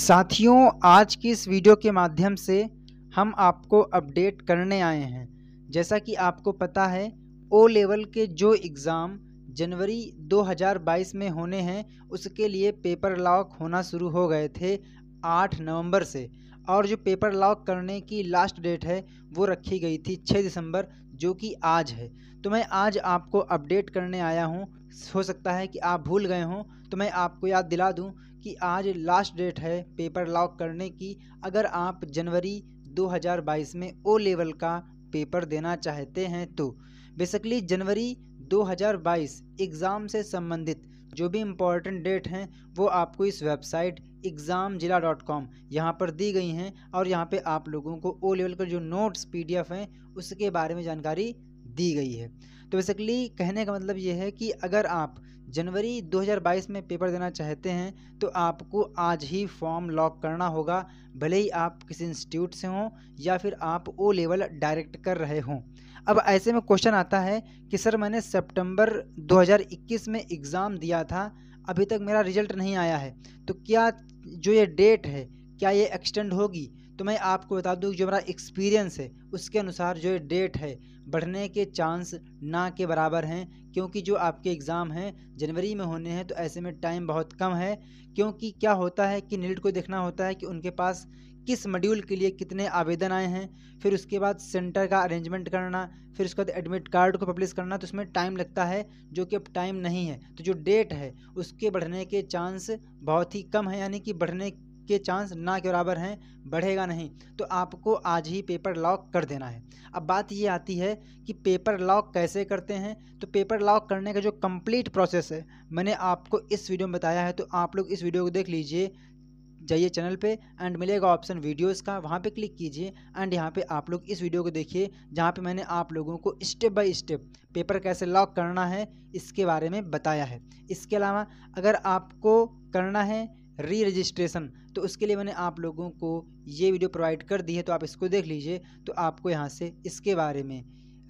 साथियों आज की इस वीडियो के माध्यम से हम आपको अपडेट करने आए हैं जैसा कि आपको पता है ओ लेवल के जो एग्ज़ाम जनवरी 2022 में होने हैं उसके लिए पेपर लॉक होना शुरू हो गए थे 8 नवंबर से और जो पेपर लॉक करने की लास्ट डेट है वो रखी गई थी 6 दिसंबर जो कि आज है तो मैं आज आपको अपडेट करने आया हूँ हो सकता है कि आप भूल गए हों तो मैं आपको याद दिला दूँ कि आज लास्ट डेट है पेपर लॉक करने की अगर आप जनवरी 2022 में ओ लेवल का पेपर देना चाहते हैं तो बेसिकली जनवरी 2022 एग्ज़ाम से संबंधित जो भी इम्पोर्टेंट डेट हैं वो आपको इस वेबसाइट एग्ज़ाम जिला डॉट कॉम यहाँ पर दी गई हैं और यहाँ पे आप लोगों को ओ लेवल का जो नोट्स पीडीएफ हैं उसके बारे में जानकारी दी गई है तो बेसिकली कहने का मतलब ये है कि अगर आप जनवरी 2022 में पेपर देना चाहते हैं तो आपको आज ही फॉर्म लॉक करना होगा भले ही आप किसी इंस्टीट्यूट से हों या फिर आप ओ लेवल डायरेक्ट कर रहे हों अब ऐसे में क्वेश्चन आता है कि सर मैंने सितंबर 2021 में एग्ज़ाम दिया था अभी तक मेरा रिजल्ट नहीं आया है तो क्या जो ये डेट है क्या ये एक्सटेंड होगी तो मैं आपको बता दूँ जो मेरा एक्सपीरियंस है उसके अनुसार जो डेट है बढ़ने के चांस ना के बराबर हैं क्योंकि जो आपके एग्ज़ाम हैं जनवरी में होने हैं तो ऐसे में टाइम बहुत कम है क्योंकि क्या होता है कि नीट को देखना होता है कि उनके पास किस मॉड्यूल के लिए कितने आवेदन आए हैं फिर उसके बाद सेंटर का अरेंजमेंट करना फिर उसके बाद एडमिट कार्ड को पब्लिश करना तो उसमें टाइम लगता है जो कि अब टाइम नहीं है तो जो डेट है उसके बढ़ने के चांस बहुत ही कम है यानी कि बढ़ने के चांस ना के बराबर हैं बढ़ेगा नहीं तो आपको आज ही पेपर लॉक कर देना है अब बात ये आती है कि पेपर लॉक कैसे करते हैं तो पेपर लॉक करने का जो कंप्लीट प्रोसेस है मैंने आपको इस वीडियो में बताया है तो आप लोग इस वीडियो को देख लीजिए जाइए चैनल पे एंड मिलेगा ऑप्शन वीडियोस का वहाँ पे क्लिक कीजिए एंड यहाँ पे आप लोग इस वीडियो को देखिए जहाँ पे मैंने आप लोगों को स्टेप बाय स्टेप पेपर कैसे लॉक करना है इसके बारे में बताया है इसके अलावा अगर आपको करना है री रजिस्ट्रेशन तो उसके लिए मैंने आप लोगों को ये वीडियो प्रोवाइड कर दी है तो आप इसको देख लीजिए तो आपको यहाँ से इसके बारे में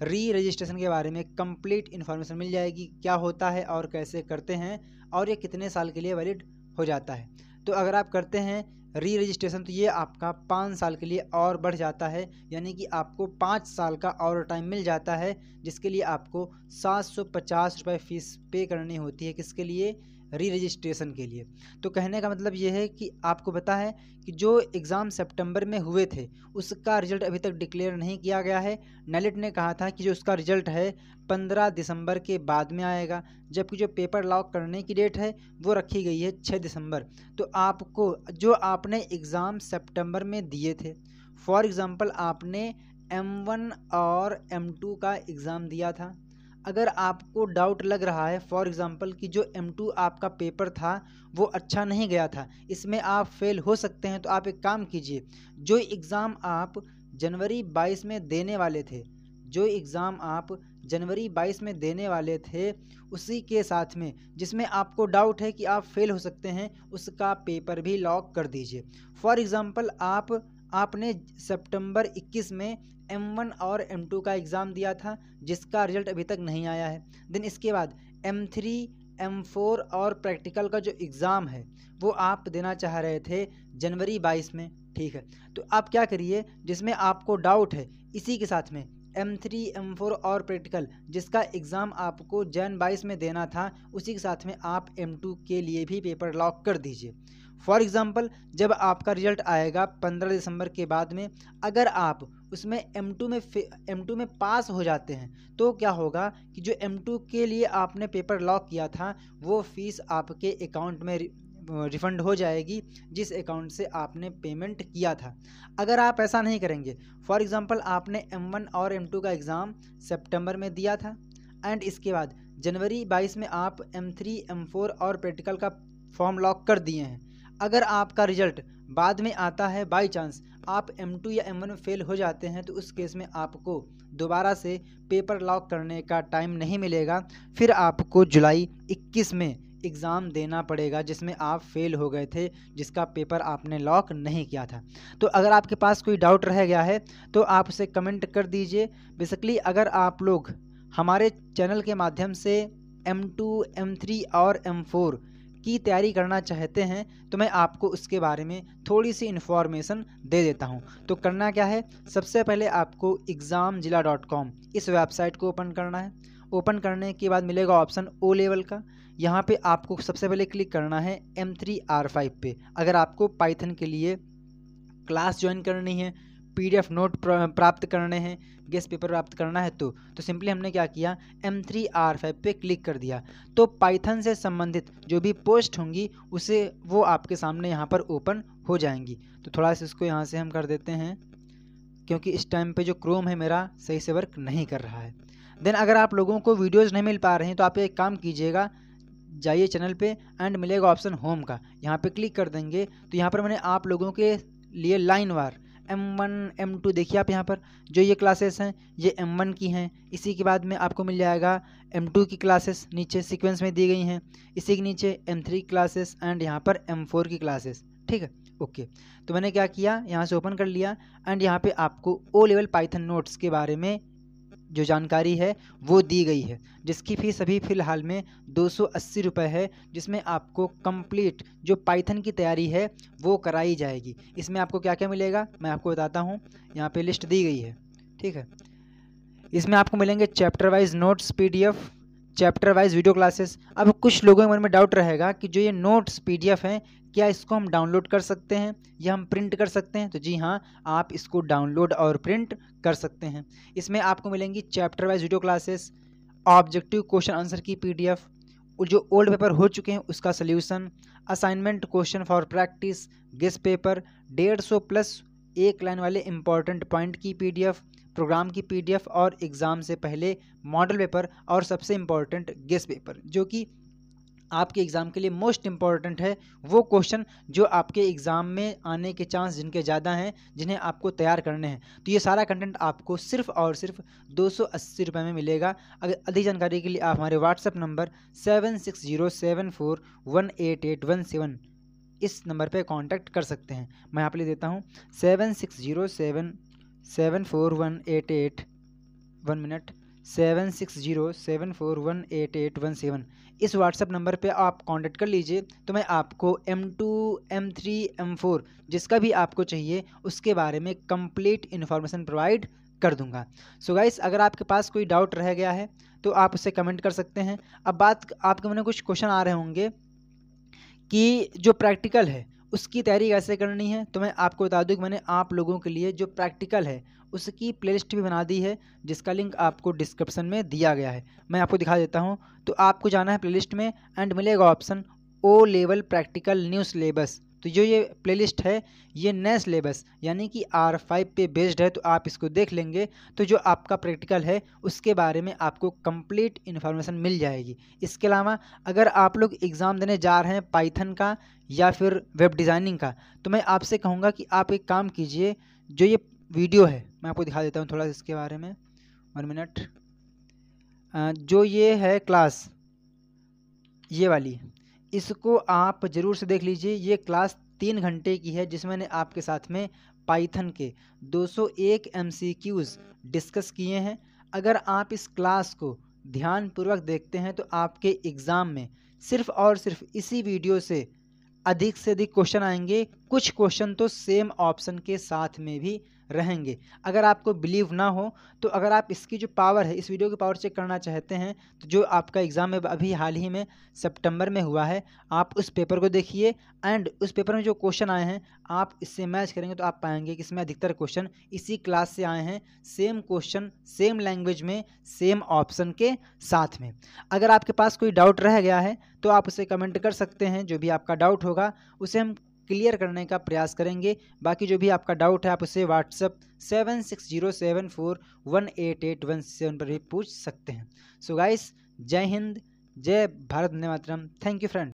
री रजिस्ट्रेशन के बारे में कंप्लीट इन्फॉर्मेशन मिल जाएगी क्या होता है और कैसे करते हैं और ये कितने साल के लिए वैलिड हो जाता है तो अगर आप करते हैं री रजिस्ट्रेशन तो ये आपका पाँच साल के लिए और बढ़ जाता है यानी कि आपको पाँच साल का और टाइम मिल जाता है जिसके लिए आपको सात सौ पचास रुपये फ़ीस पे करनी होती है किसके लिए री रजिस्ट्रेशन के लिए तो कहने का मतलब ये है कि आपको पता है कि जो एग्ज़ाम सितंबर में हुए थे उसका रिज़ल्ट अभी तक डिक्लेयर नहीं किया गया है नलिट ने कहा था कि जो उसका रिज़ल्ट है पंद्रह दिसंबर के बाद में आएगा जबकि जो पेपर लॉक करने की डेट है वो रखी गई है छः दिसंबर तो आपको जो आपने एग्ज़ाम सेप्टेम्बर में दिए थे फॉर एग्ज़ाम्पल आपने एम वन और एम टू का एग्ज़ाम दिया था अगर आपको डाउट लग रहा है फॉर एग्ज़ाम्पल कि जो एम टू आपका पेपर था वो अच्छा नहीं गया था इसमें आप फेल हो सकते हैं तो आप एक काम कीजिए जो एग्ज़ाम आप जनवरी बाईस में देने वाले थे जो एग्ज़ाम आप जनवरी 22 में देने वाले थे उसी के साथ में जिसमें आपको डाउट है कि आप फेल हो सकते हैं उसका पेपर भी लॉक कर दीजिए फॉर एग्ज़ाम्पल आप आपने सितंबर 21 में M1 और M2 का एग्ज़ाम दिया था जिसका रिजल्ट अभी तक नहीं आया है देन इसके बाद M3 M4 और प्रैक्टिकल का जो एग्ज़ाम है वो आप देना चाह रहे थे जनवरी 22 में ठीक है तो आप क्या करिए जिसमें आपको डाउट है इसी के साथ में M3, M4 और प्रैक्टिकल जिसका एग्ज़ाम आपको जैन 22 में देना था उसी के साथ में आप M2 के लिए भी पेपर लॉक कर दीजिए फॉर एग्ज़ाम्पल जब आपका रिजल्ट आएगा पंद्रह दिसंबर के बाद में अगर आप उसमें एम टू में एम टू में पास हो जाते हैं तो क्या होगा कि जो एम टू के लिए आपने पेपर लॉक किया था वो फ़ीस आपके अकाउंट में रिफ़ंड हो जाएगी जिस अकाउंट से आपने पेमेंट किया था अगर आप ऐसा नहीं करेंगे फॉर एग्ज़ाम्पल आपने एम वन और एम टू का एग्ज़ाम सेप्टेम्बर में दिया था एंड इसके बाद जनवरी बाईस में आप एम थ्री एम फोर और प्रैक्टिकल का फॉर्म लॉक कर दिए हैं अगर आपका रिजल्ट बाद में आता है बाई चांस आप M2 या M1 में फेल हो जाते हैं तो उस केस में आपको दोबारा से पेपर लॉक करने का टाइम नहीं मिलेगा फिर आपको जुलाई 21 में एग्ज़ाम देना पड़ेगा जिसमें आप फेल हो गए थे जिसका पेपर आपने लॉक नहीं किया था तो अगर आपके पास कोई डाउट रह गया है तो आप उसे कमेंट कर दीजिए बेसिकली अगर आप लोग हमारे चैनल के माध्यम से M2, M3 और M4 की तैयारी करना चाहते हैं तो मैं आपको उसके बारे में थोड़ी सी इन्फॉर्मेशन दे देता हूँ तो करना क्या है सबसे पहले आपको एग्ज़ाम जिला डॉट कॉम इस वेबसाइट को ओपन करना है ओपन करने के बाद मिलेगा ऑप्शन ओ लेवल का यहाँ पे आपको सबसे पहले क्लिक करना है एम थ्री आर फाइव पर अगर आपको पाइथन के लिए क्लास ज्वाइन करनी है पीडीएफ नोट प्राप्त करने हैं गेस्ट पेपर प्राप्त करना है तो तो सिंपली हमने क्या किया एम थ्री आर फाइव पर क्लिक कर दिया तो पाइथन से संबंधित जो भी पोस्ट होंगी उसे वो आपके सामने यहाँ पर ओपन हो जाएंगी तो थोड़ा सा इसको यहाँ से हम कर देते हैं क्योंकि इस टाइम पे जो क्रोम है मेरा सही से वर्क नहीं कर रहा है देन अगर आप लोगों को वीडियोज़ नहीं मिल पा रहे हैं तो आप एक काम कीजिएगा जाइए चैनल पे एंड मिलेगा ऑप्शन होम का यहाँ पे क्लिक कर देंगे तो यहाँ पर मैंने आप लोगों के लिए लाइन वार एम वन एम टू देखिए आप यहाँ पर जो ये क्लासेस हैं ये एम वन की हैं इसी के बाद में आपको मिल जाएगा एम टू की क्लासेस नीचे सीक्वेंस में दी गई हैं इसी के नीचे एम थ्री क्लासेस एंड यहाँ पर एम फोर की क्लासेस ठीक है ओके तो मैंने क्या किया यहाँ से ओपन कर लिया एंड यहाँ पे आपको ओ लेवल पाइथन नोट्स के बारे में जो जानकारी है वो दी गई है जिसकी फ़ीस अभी फ़िलहाल में दो सौ है जिसमें आपको कंप्लीट जो पाइथन की तैयारी है वो कराई जाएगी इसमें आपको क्या क्या मिलेगा मैं आपको बताता हूँ यहाँ पे लिस्ट दी गई है ठीक है इसमें आपको मिलेंगे chapter wise notes PDF chapter wise video classes अब कुछ लोगों के मन में डाउट रहेगा कि जो ये नोट्स पीडीएफ हैं क्या इसको हम डाउनलोड कर सकते हैं या हम प्रिंट कर सकते हैं तो जी हाँ आप इसको डाउनलोड और प्रिंट कर सकते हैं इसमें आपको मिलेंगी chapter wise video classes objective question answer की पी जो ओल्ड पेपर हो चुके हैं उसका solution assignment question for practice guess paper डेढ़ सौ प्लस एक लाइन वाले इंपॉर्टेंट पॉइंट की पीडीएफ प्रोग्राम की पीडीएफ और एग्ज़ाम से पहले मॉडल पेपर और सबसे इम्पॉर्टेंट गेस पेपर जो कि आपके एग्ज़ाम के लिए मोस्ट इम्पॉर्टेंट है वो क्वेश्चन जो आपके एग्ज़ाम में आने के चांस जिनके ज़्यादा हैं जिन्हें आपको तैयार करने हैं तो ये सारा कंटेंट आपको सिर्फ और सिर्फ दो सौ अस्सी रुपये में मिलेगा अगर अधिक जानकारी के लिए आप हमारे WhatsApp number seven six zero seven four one eight eight one seven इस नंबर पर कांटेक्ट कर सकते हैं मैं आप ले देता हूँ seven six zero seven seven four one eight eight one minute seven six zero seven four one eight eight one seven इस व्हाट्सअप नंबर पे आप कांटेक्ट कर लीजिए तो मैं आपको M two M three M four जिसका भी आपको चाहिए उसके बारे में कंप्लीट इन्फॉर्मेशन प्रोवाइड कर दूंगा सो so गाइस अगर आपके पास कोई डाउट रह गया है तो आप उसे कमेंट कर सकते हैं अब बात आपके मन कुछ क्वेश्चन आ रहे होंगे कि जो प्रैक्टिकल है उसकी तैयारी कैसे करनी है तो मैं आपको बता दूँ कि मैंने आप लोगों के लिए जो प्रैक्टिकल है उसकी प्लेलिस्ट भी बना दी है जिसका लिंक आपको डिस्क्रिप्शन में दिया गया है मैं आपको दिखा देता हूँ तो आपको जाना है प्लेलिस्ट में एंड मिलेगा option O level practical new syllabus तो जो ये प्लेलिस्ट है ये नए सिलेबस यानी कि आर फाइव पे बेस्ड है तो आप इसको देख लेंगे तो जो आपका प्रैक्टिकल है उसके बारे में आपको कंप्लीट इन्फॉर्मेशन मिल जाएगी इसके अलावा अगर आप लोग एग्ज़ाम देने जा रहे हैं पाइथन का या फिर वेब डिज़ाइनिंग का तो मैं आपसे कहूँगा कि आप एक काम कीजिए जो ये वीडियो है मैं आपको दिखा देता हूँ थोड़ा इसके बारे में वन मिनट जो ये है क्लास ये वाली इसको आप ज़रूर से देख लीजिए ये क्लास तीन घंटे की है जिसमें मैंने आपके साथ में पाइथन के 201 सौ डिस्कस किए हैं अगर आप इस क्लास को ध्यानपूर्वक देखते हैं तो आपके एग्ज़ाम में सिर्फ और सिर्फ इसी वीडियो से अधिक से अधिक क्वेश्चन आएंगे कुछ क्वेश्चन तो सेम ऑप्शन के साथ में भी रहेंगे अगर आपको बिलीव ना हो तो अगर आप इसकी जो पावर है इस वीडियो की पावर चेक करना चाहते हैं तो जो आपका एग्ज़ाम है अभी हाल ही में सितंबर में हुआ है आप उस पेपर को देखिए एंड उस पेपर में जो क्वेश्चन आए हैं आप इससे मैच करेंगे तो आप पाएंगे कि इसमें अधिकतर क्वेश्चन इसी क्लास से आए हैं सेम क्वेश्चन सेम लैंग्वेज में सेम ऑप्शन के साथ में अगर आपके पास कोई डाउट रह गया है तो आप उसे कमेंट कर सकते हैं जो भी आपका डाउट होगा उसे हम क्लियर करने का प्रयास करेंगे बाकी जो भी आपका डाउट है आप उसे WhatsApp seven six zero seven four one eight eight one seven पर भी पूछ सकते हैं सो गाइस जय हिंद जय भारत ने मातरम थैंक यू फ्रेंड